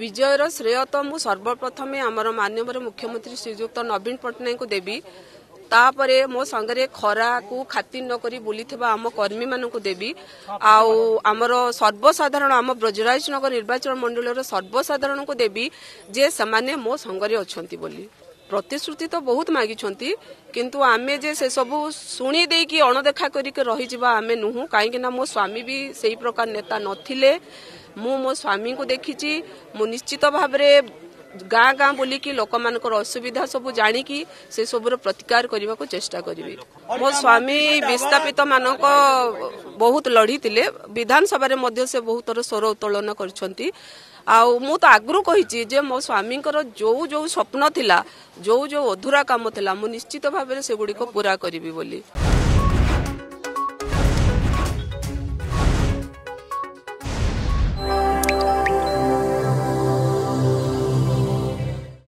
ବିଜୟର ଶ୍ରେୟ ତ ମୁଁ ସର୍ବପ୍ରଥମେ ଆମର ମାନ୍ୟବର ମୁଖ୍ୟମନ୍ତ୍ରୀ ଶ୍ରୀଯୁକ୍ତ ନବୀନ ପଟ୍ଟନାୟକଙ୍କୁ ଦେବି ତାପରେ ମୋ ସାଙ୍ଗରେ ଖରାକୁ ଖାତିର ନ କରି ବୁଲିଥିବା ଆମ କର୍ମୀମାନଙ୍କୁ ଦେବି ଆଉ ଆମର ସର୍ବସାଧାରଣ ଆମ ବ୍ରଜରାଜନଗର ନିର୍ବାଚନ ମଣ୍ଡଳୀର ସର୍ବସାଧାରଣଙ୍କୁ ଦେବି ଯେ ସେମାନେ ମୋ ସାଙ୍ଗରେ ଅଛନ୍ତି ବୋଲି ପ୍ରତିଶ୍ରୁତି ତ ବହୁତ ମାଗିଛନ୍ତି କିନ୍ତୁ ଆମେ ଯେ ସେସବୁ ଶୁଣି ଦେଇକି ଅଣଦେଖା କରିକି ରହିଯିବା ଆମେ ନୁହଁ କାହିଁକିନା ମୋ ସ୍ୱାମୀ ବି ସେହି ପ୍ରକାର ନେତା ନଥିଲେ ମୁଁ ମୋ ସ୍ୱାମୀଙ୍କୁ ଦେଖିଛି ମୁଁ ନିଶ୍ଚିତ ଭାବରେ ଗାଁ ଗାଁ ବୁଲିକି ଲୋକମାନଙ୍କର ଅସୁବିଧା ସବୁ ଜାଣିକି ସେସବୁର ପ୍ରତିକାର କରିବାକୁ ଚେଷ୍ଟା କରିବି ମୋ ସ୍ୱାମୀ ବିସ୍ଥାପିତ ମାନଙ୍କ ବହୁତ ଲଢ଼ିଥିଲେ ବିଧାନସଭାରେ ମଧ୍ୟ ସେ ବହୁତ ଥର ସ୍ୱର ଉତ୍ତୋଳନ କରିଛନ୍ତି ଆଉ ମୁଁ ତ ଆଗରୁ କହିଛି ଯେ ମୋ ସ୍ୱାମୀଙ୍କର ଯେଉଁ ଯେଉଁ ସ୍ୱପ୍ନ ଥିଲା ଯେଉଁ ଯେଉଁ ଅଧୁରା କାମ ଥିଲା ମୁଁ ନିଶ୍ଚିତ ଭାବରେ ସେଗୁଡ଼ିକ ପୁରା କରିବି ବୋଲି